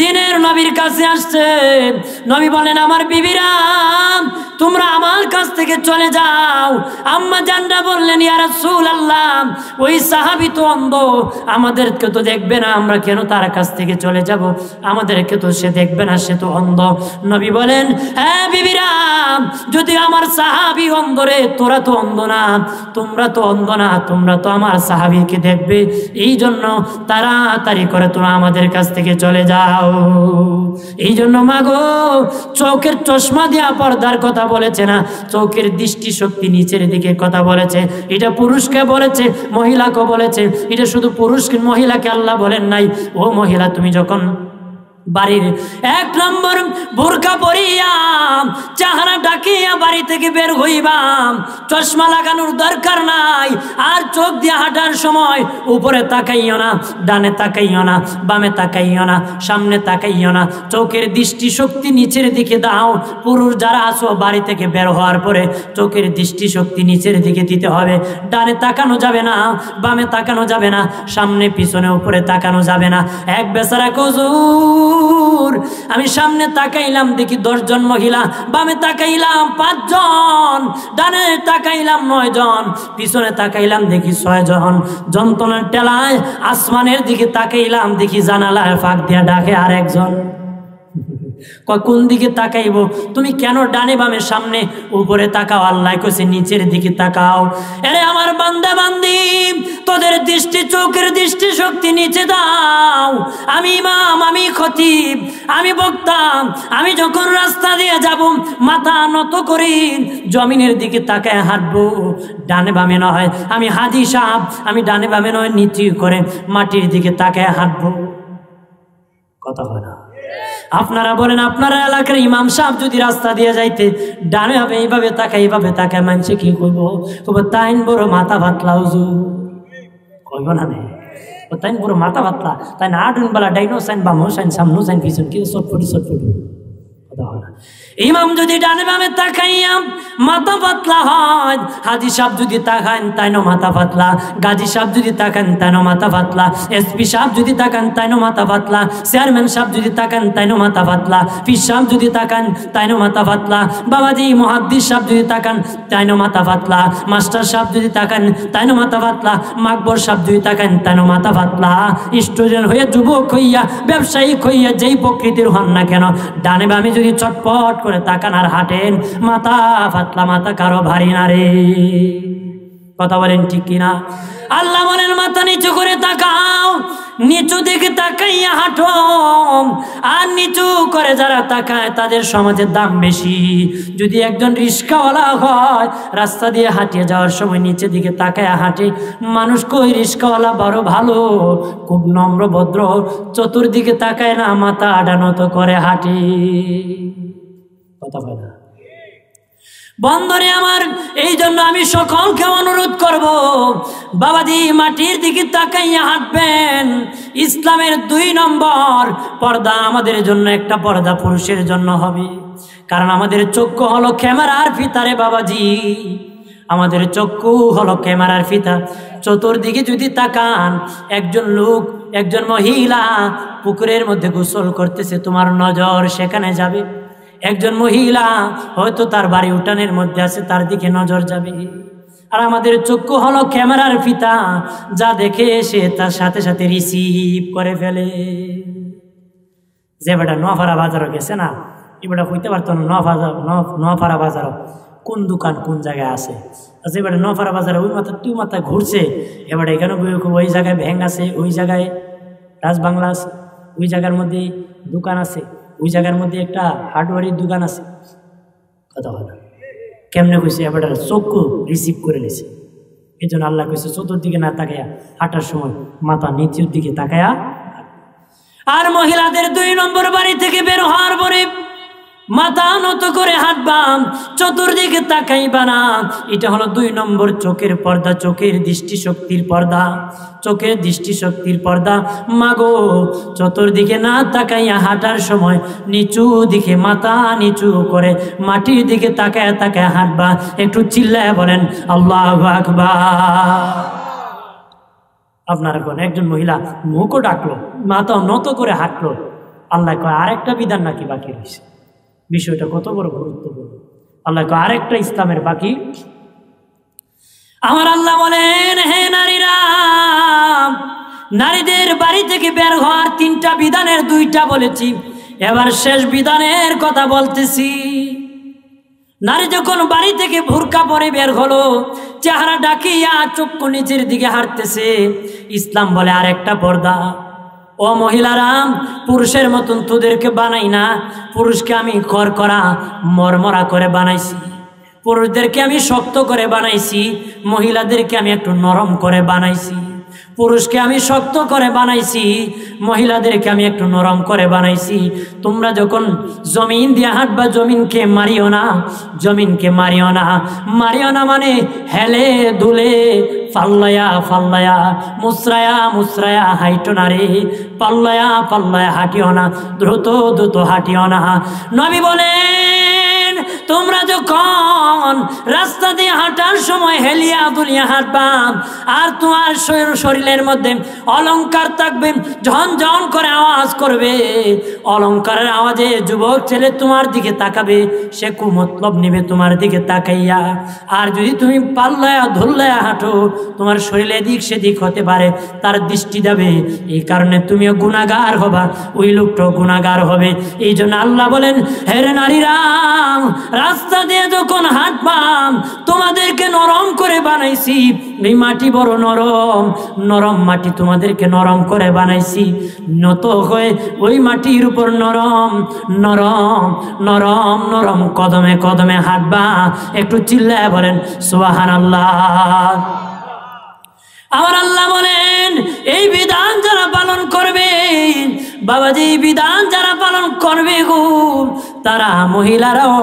S1: দিনের নবীর কাছে আসছেন নবী বলেন আমার বিবিরাম তোমরা আমার কাছ থেকে চলে যাও আম্মা জানরা বললেন সুল আল্লাহ ওই সাহাবি তো অন্ধ আমাদেরকে তো দেখবে না আমরা কেন তার কাছ থেকে চলে যাব আমাদেরকে তো সে দেখবে না সে তো অন্ধ নবী বলেন হ্যাঁ বিবিরাম যদি আমার সাহাবি অন্ধ রে তোরা তো অন্ধ না তোমরা তো অন্ধ না তোমরা তো আমার সাহাবিকে দেখবে এই জন্য তাড়াতাড়ি করে তোমরা আমাদের কাছ থেকে চলে যাও এই জন্য মাগো চৌকের চশমা দিয়া পর্দার কথা বলেছে না চৌকের দৃষ্টি শক্তি নিচের দিকে কথা বলেছে এটা পুরুষকে বলেছে মহিলাকে বলেছে এটা শুধু পুরুষ মহিলাকে আল্লাহ বলেন নাই ও মহিলা তুমি যখন বাড়ির এক নম্বর বোরকা পরিয়াম চাহানা ডাকিয়া বাড়ি থেকে বের হইবাম চশমা লাগানোর দরকার নাই আর চোখ দিয়ে হাঁটার সময় উপরে তাকাইও না ডানে তাকাইও না বামে তাকাইও না সামনে তাকাইও না চোখের দৃষ্টিশক্তি নিচের দিকে দাও পুরুষ যারা আসো বাড়ি থেকে বের হওয়ার পরে চোখের দৃষ্টিশক্তি নিচের দিকে দিতে হবে ডানে তাকানো যাবে না বামে তাকানো যাবে না সামনে পিছনে উপরে তাকানো যাবে না এক বেচারা কজু দূর আমি সামনে তাকাইলাম দেখি দশজন মহিলা বামে তাকাইলাম পাঁচজন ডানে তাকাইলাম নয়জন পিছনে তাকাইলাম দেখি ছয়জন যন্ত্রণার টেলায় আসমানের দিকে তাকাইলাম দেখি জানালায় ফাঁক দিয়া ডাকে আর একজন কোন দিকে তাকাইব তুমি কেন ডানে বামের সামনে উপরে তাকাও আল্লাহ কছে নিচের দিকে তাকাও এরে আমার বান্দা বান্দি তোদের দৃষ্টি চোখের দৃষ্টি শক্তি নিচে দাও আমি ইমাম আমি খতিব আমি বক্তা আমি যখন রাস্তা দিয়ে যাব মাথা নত করি জমিনের দিকে তাকায় হাঁটবো ডানে বামে না হয় আমি হাদি সাপ আমি ডানে বামে নয় নিচু করে মাটির দিকে তাকায় হাঁটবো কথা হয় না আপনারা বলেন আপনারা এলাকার ইমাম সাহেব যদি রাস্তা দিয়ে যাইতে ডানে হবে এইভাবে তাকে এইভাবে তাকে মানছে কি করবো কব তাইন বড় মাথা ভাতলা উজু কইব না নেই তাইন বড় মাথা ভাতলা তাই না আটুন বেলা ডাইনো সাইন বামো সাইন সামনো সাইন পিছন কি সটফুটি সটফুটি কথা হয় না ইমাম যদি ডানে বামে তাকাইয়াম মাথা পাতলা হয় হাজি সাহ যদি তাকান তাইনো মাথা পাতলা গাজী সাহ যদি তাকান তাইনো মাথা পাতলা এসপি সাহ যদি তাকান তাইনো মাথা পাতলা চেয়ারম্যান সাহ যদি তাকান তাইনো মাথা পাতলা পিস সাহ যদি তাকান তাইনো মাথা পাতলা বাবাজি মহাদ্দিস সাহ যদি তাকান তাইনো মাথা পাতলা মাস্টার সাহ যদি তাকান তাইনো মাথা পাতলা মাকবর সাহ যদি তাকান তাইনো মাথা পাতলা স্টুডেন্ট হয়ে যুবক হইয়া ব্যবসায়িক হইয়া যেই প্রকৃতির হন না কেন ডানে বামে যদি চটপট করে তাকান আর হাঁটেন মাথা ফাতলা মাথা কারো ভারী না রে কথা বলেন ঠিক কিনা আল্লাহ বলেন মাথা নিচু করে তাকাও নিচু দিকে তাকাইয়া হাঁটো আর নিচু করে যারা তাকায় তাদের সমাজের দাম বেশি যদি একজন রিক্সাওয়ালা হয় রাস্তা দিয়ে হাঁটিয়ে যাওয়ার সময় নিচে দিকে তাকায় হাঁটে মানুষ কই রিক্সাওয়ালা বড় ভালো খুব নম্র ভদ্র চতুর্দিকে তাকায় না মাথা আডানত করে হাঁটে কথা না বন্ধরে আমার এই জন্য আমি সকলকে অনুরোধ করব বাবাজি মাটির দিকে তাকাইয়া হাঁটবেন ইসলামের দুই নম্বর পর্দা আমাদের জন্য একটা পর্দা পুরুষের জন্য হবে কারণ আমাদের চক্ষু হলো ক্যামেরার ফিতারে বাবাজি আমাদের চক্ষু হলো ক্যামেরার ফিতা চতুর্দিকে যদি তাকান একজন লোক একজন মহিলা পুকুরের মধ্যে গোসল করতেছে তোমার নজর সেখানে যাবে একজন মহিলা হয়তো তার বাড়ি উঠানের মধ্যে আছে তার দিকে নজর যাবে আর আমাদের চক্ষু হলো ক্যামেরার পিতা যা দেখে সে তার সাথে সাথে রিসিভ করে ফেলে যে বেটা নফারা বাজারও গেছে না এ বেটা হইতে পারতো না নফাজা নফারা বাজারও কোন দোকান কোন জায়গায় আছে যে এবারে নফারা বাজারে ওই মাথা তুই মাথা ঘুরছে এবারে এখানে ওই জায়গায় ভ্যাং আছে ওই জায়গায় রাজবাংলা আছে ওই জায়গার মধ্যে দোকান আছে ওই জায়গার মধ্যে একটা হার্ডওয়ারের দোকান আছে কথা বলা কেমনে কইছে এবার চক্ষু রিসিভ করে নিছে এই জন্য আল্লাহ কইছে চতুর্দিকে না তাকায়া হাঁটার সময় মাথা নিচের দিকে তাকায়া আর মহিলাদের দুই নম্বর বাড়ি থেকে বের হওয়ার পরে মাথা নত করে হাঁটবাম চতুর্দিকে তাকাইবা না এটা হলো দুই নম্বর চোখের পর্দা চোখের দৃষ্টিশক্তির পর্দা চোখের দৃষ্টিশক্তির পর্দা মাগো চতুর্দিকে না তাকাইয়া হাঁটার সময় নিচু দিকে মাথা নিচু করে মাটির দিকে তাকায় তাকায় হাঁটবা একটু চিল্লায় বলেন আল্লাহ আকবা আপনার কোন একজন মহিলা মুখও ডাকলো মাথা নত করে হাঁটলো আল্লাহ কয় আরেকটা বিধান নাকি বাকি রয়েছে বিষয়টা কত বড় গুরুত্বপূর্ণ আল্লাহ আরেকটা ইসলামের বাকি আমার আল্লাহ বলেন হে নারীরা নারীদের বাড়ি থেকে বের হওয়ার তিনটা বিধানের দুইটা বলেছি এবার শেষ বিধানের কথা বলতেছি নারী যখন বাড়ি থেকে ভুরকা পরে বের হলো চেহারা ডাকিয়া চক্ষু নিচের দিকে হাঁটতেছে ইসলাম বলে আর একটা পর্দা ও মহিলারা পুরুষের মতন তোদেরকে বানাই না পুরুষকে আমি কর করা মরমরা করে বানাইছি পুরুষদেরকে আমি শক্ত করে বানাইছি মহিলাদেরকে আমি একটু নরম করে বানাইছি পুরুষকে আমি শক্ত করে বানাইছি মহিলাদেরকে আমি একটু নরম করে বানাইছি তোমরা যখন জমিন দিয়ে হাঁটবা জমিনকে মারিও না জমিনকে মারিও না মারিও না মানে হেলে দুলে পাল্লায়া পাল্লায়া মুসরায়া মুসরায়া হাইটো না রে পাল্লায়া পাল্লায়া হাঁটিও না দ্রুত দ্রুত হাঁটিও না নবী বলে তোমরা যখন রাস্তা দিয়ে হাঁটার সময় হেলিয়া দুলিয়া হাঁটবাম আর তোমার শরীরের মধ্যে অলঙ্কার থাকবে ঝনঝন করে আওয়াজ করবে অলঙ্কারের আওয়াজে যুবক ছেলে তোমার দিকে তাকাবে সে কুমতলব নেবে তোমার দিকে তাকাইয়া আর যদি তুমি পাল্লায়া ধরলায়া হাঁটো তোমার শরীরে দিক সেদিক হতে পারে তার দৃষ্টি দেবে এই কারণে তুমিও গুণাগার হবা ওই লোকটাও গুণাগার হবে এই জন্য আল্লাহ বলেন হেরে নারীরা রাস্তা দিয়ে যখন হাত পাম তোমাদেরকে নরম করে বানাইছি এই মাটি বড় নরম নরম মাটি তোমাদেরকে নরম করে বানাইছি নত হয়ে ওই মাটির উপর নরম নরম নরম নরম কদমে কদমে হাঁটবা একটু চিল্লায় বলেন সোহান আল্লাহ আমার আল্লাহ বলেন এই বিধান যারা পালন করবে বাবাজি বিধান যারা পালন করবে গো তারা মহিলারাও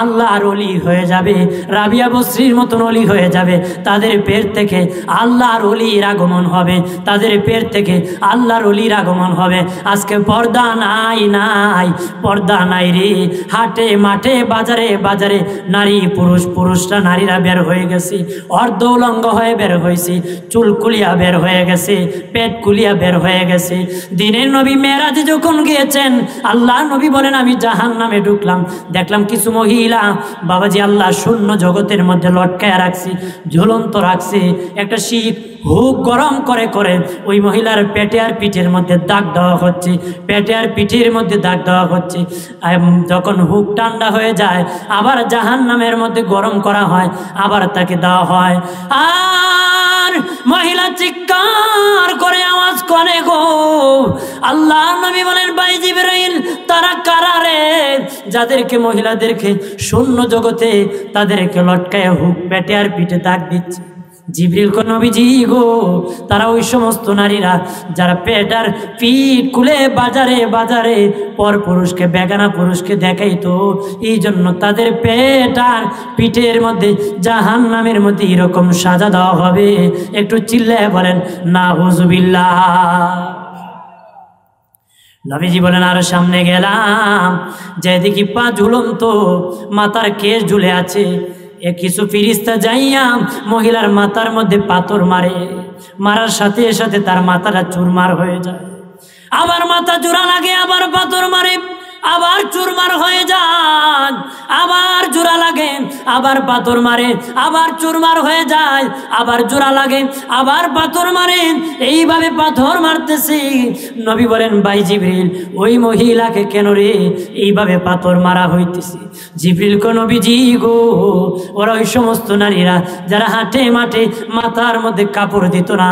S1: আল্লাহর অলি হয়ে যাবে রাবিয়া বশ্রীর মতন অলি হয়ে যাবে তাদের পেট থেকে আল্লাহর অলির আগমন হবে তাদের পেট থেকে আল্লাহর অলির আগমন হবে আজকে পর্দা নাই নাই পর্দা নাই রে হাটে মাঠে বাজারে বাজারে নারী পুরুষ পুরুষরা নারীরা বের হয়ে গেছে অর্ধ উলঙ্গ হয়ে বের হয়েছি চুল কুলিয়া বের হয়ে গেছে পেট কুলিয়া বের হয়ে গেছে দিনের নবী মেয়েরাজ যখন গিয়েছেন আল্লাহ নবী বলেন আমি জাহান নামে ঢুকলাম দেখলাম কিছু মহিলা বাবাজি আল্লাহ শূন্য জগতের মধ্যে লটকায় রাখছি ঝুলন্ত রাখছে একটা শীত হু গরম করে করে ওই মহিলার পেটে আর পিঠের মধ্যে দাগ দেওয়া হচ্ছে পেটে আর পিঠের মধ্যে দাগ দেওয়া হচ্ছে যখন হুক ঠান্ডা হয়ে যায় আবার জাহান নামের মধ্যে গরম করা হয় আবার তাকে দেওয়া হয় আর মহিলা চিৎকার করে আওয়াজ করে গো আল্লাহ নবী বলেন বাইজি বেরোইন তারা কারারে যাদেরকে মহিলাদেরকে শূন্য জগতে তাদেরকে লটকায় হুক পেটে আর পিঠে দাগ দিচ্ছে জিবরিল কো নবীজি গো তারা ওই সমস্ত নারীরা যারা পেটার পিঠ খুলে বাজারে বাজারে পর পুরুষকে বেগানা পুরুষকে দেখাইতো এই জন্য তাদের পেটার পিঠের মধ্যে জাহান নামের মধ্যে এরকম সাজা দেওয়া হবে একটু চিল্লে বলেন না হুজুবিল্লা নবীজি বলেন আরো সামনে গেলাম যেদিকে পা ঝুলন্ত মাথার কেশ ঝুলে আছে এ কিছু ফিরিস্তা যাইয়া মহিলার মাথার মধ্যে পাথর মারে মারার সাথে সাথে তার মাথাটা চুরমার হয়ে যায় আবার মাথা জোড়া লাগে আবার পাথর মারে আবার চুরমার হয়ে যান আবার জোড়া লাগে আবার পাথর মারে আবার চুরমার হয়ে যায় আবার জোড়া লাগে আবার পাথর মারে এইভাবে পাথর মারতেছি নবী বলেন ভাই জিবরিল ওই মহিলাকে কেন রে এইভাবে পাথর মারা হইতেছে জিবরিল কো নবীজি গো ওরা ওই সমস্ত নারীরা যারা হাঁটে মাঠে মাথার মধ্যে কাপড় দিত না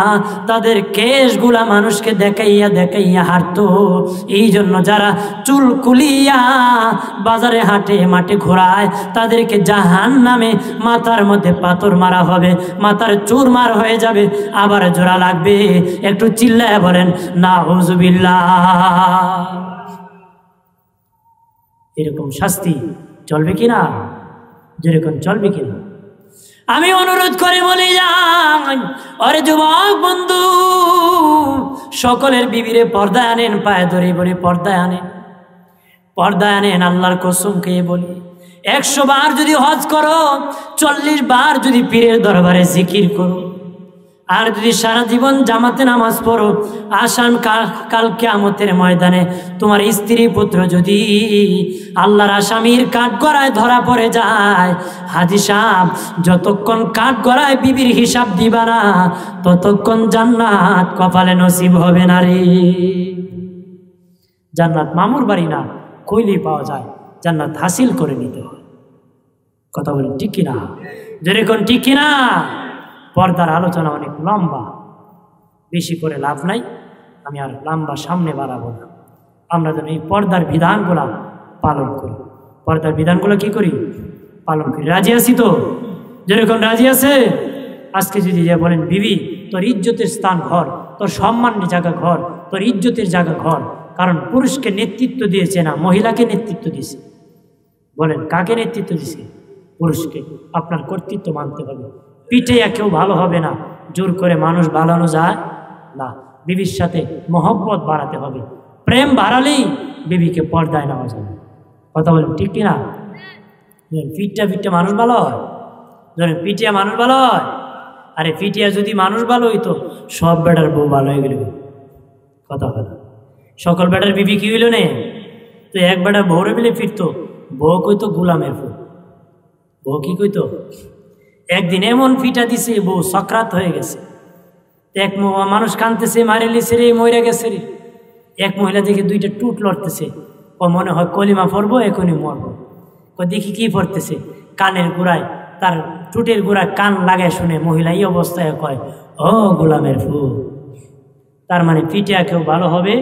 S1: তাদের কেশগুলা মানুষকে দেখাইয়া দেখাইয়া হারত এই জন্য যারা চুল তুলিয়া বাজারে হাটে মাটি ঘোরায় তাদেরকে জাহান নামে মাথার মধ্যে পাথর মারা হবে মাথার চুর মার হয়ে যাবে আবার জোড়া লাগবে একটু চিল্লায় বলেন না হুজুবিল্লা এরকম শাস্তি চলবে কিনা যেরকম চলবে কিনা আমি অনুরোধ করে বলে যাই অরে যুবক বন্ধু সকলের বিবিরে পর্দায় আনেন পায়ে ধরে বলে পর্দায় আনেন পর্দায় আনেন আল্লাহর কসম খেয়ে বলি একশো বার যদি হজ করো চল্লিশ বার যদি পীরের দরবারে জিকির করো আর যদি সারা জীবন জামাতে নামাজ পড়ো আসান কাল কেয়ামতের ময়দানে তোমার স্ত্রী পুত্র যদি আল্লাহর আসামির কাঠ গড়ায় ধরা পড়ে যায় হাজি সাহ যতক্ষণ কাঠ গড়ায় বিবির হিসাব দিবা না ততক্ষণ জান্নাত কপালে নসিব হবে না রে জান্নাত মামুর বাড়ি না কইলেই পাওয়া যায় জান্নাত হাসিল করে নিতে হয় কথা বলেন ঠিক কিনা যেরকম কোন ঠিক কিনা পর্দার আলোচনা অনেক লম্বা বেশি করে লাভ নাই আমি আর লম্বা সামনে বাড়াবো না আমরা যেন এই পর্দার বিধানগুলা পালন করি পর্দার বিধানগুলো কি করি পালন করি রাজি আছি তো যেরকম রাজি আছে আজকে যদি যে বলেন বিবি তোর ইজ্জতের স্থান ঘর তোর সম্মানের জায়গা ঘর তোর ইজ্জতের জায়গা ঘর কারণ পুরুষকে নেতৃত্ব দিয়েছে না মহিলাকে নেতৃত্ব দিয়েছে বলেন কাকে নেতৃত্ব দিয়েছে পুরুষকে আপনার কর্তৃত্ব মানতে হবে পিঠে কেউ ভালো হবে না জোর করে মানুষ বাড়ানো যায় না বিবির সাথে মহব্বত বাড়াতে হবে প্রেম বাড়ালেই বিবিকে পর্দায় নেওয়া যাবে কথা বলেন ঠিক কিনা পিঠটা পিঠটা মানুষ ভালো হয় ধরেন পিটিয়া মানুষ ভালো হয় আরে পিটিয়া যদি মানুষ ভালো হইতো সব বেটার বউ ভালো হয়ে গেল কথা বলা সকল বেটার বিবি কি হইল নে তো এক বেটা বউরে মিলে ফিরতো বউ কইতো গোলামের ফুল বউ কি কইতো একদিন এমন ফিটা দিছে বউ সক্রাত হয়ে গেছে এক মানুষ কানতেছে মারে লিছে রে মরে গেছে রে এক মহিলা দেখে দুইটা টুট লড়তেছে ও মনে হয় কলিমা পড়বো এখনই মরবো ও দেখি কি পড়তেছে কানের গোড়ায় তার টুটের গোড়ায় কান লাগায় শুনে মহিলা এই অবস্থায় কয় ও গোলামের ফুল তার মানে পিটিয়া কেউ ভালো হবে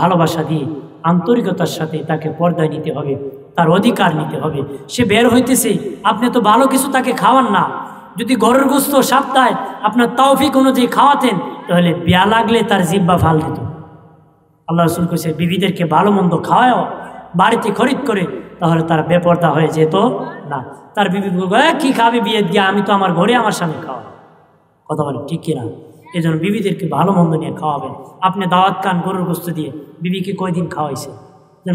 S1: ভালোবাসা দিয়ে আন্তরিকতার সাথে তাকে পর্দায় নিতে হবে তার অধিকার নিতে হবে সে বের হইতেছে আপনি তো ভালো কিছু তাকে খাওয়ান না যদি গরুর গোস্ত সাপ্তাহে আপনার তাওফিক অনুযায়ী খাওয়াতেন তাহলে বিয়া লাগলে তার জিব্বা ফাল দিত আল্লাহ রসুল কৈছে বিবিদেরকে ভালো মন্দ খাওয়ায় বাড়িতে খরিদ করে তাহলে তার বেপর্দা হয়ে যেত না তার বিবি কি খাবে বিয়ে দিয়ে আমি তো আমার ঘরে আমার স্বামী খাওয়া কথা বলে ঠিক কিনা এই জন্য বিবিদেরকে ভালো মন্দ নিয়ে খাওয়াবেন আপনি দাওয়াত খান গরুর গোস্ত দিয়ে বিবিকে কয়দিন খাওয়াইছে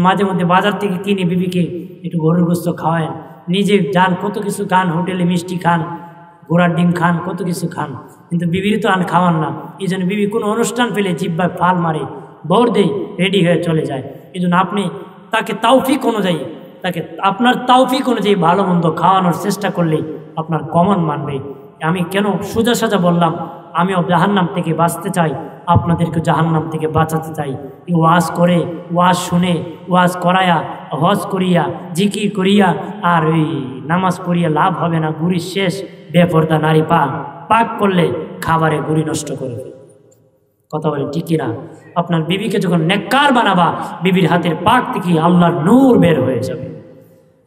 S1: মাঝে মধ্যে বাজার থেকে কিনে বিবিকে একটু গরুর গোস্ত খাওয়ায়েন নিজে যান কত কিছু খান হোটেলে মিষ্টি খান ঘোড়ার ডিম খান কত কিছু খান কিন্তু বিবির তো আন খাওয়ান না এই জন্য বিবি কোনো অনুষ্ঠান পেলে জিব্বা ফাল মারে বর দেই রেডি হয়ে চলে যায় এই জন্য আপনি তাকে তাওফিক অনুযায়ী তাকে আপনার তাওফিক অনুযায়ী ভালো মন্দ খাওয়ানোর চেষ্টা করলে আপনার কমন মানবে আমি কেন সোজা সাজা বললাম আমিও জাহান্নাম থেকে বাঁচতে চাই আপনাদেরকে জাহান্নাম থেকে বাঁচাতে চাই ওয়াজ করে ওয়াজ শুনে ওয়াজ করায়া হজ করিয়া জিকি করিয়া আর ওই নামাজ পড়িয়া লাভ হবে না গুড়ির শেষ বেপর্দা নারী পা পাক করলে খাবারে গুড়ি নষ্ট করে কথা বলে ঠিকই না আপনার বিবিকে যখন নেককার বানাবা বিবির হাতের পাক থেকে আল্লাহর নূর বের হয়ে যাবে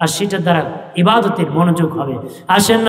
S1: আর সেটার দ্বারা ইবাদতের মনোযোগ হবে আসেন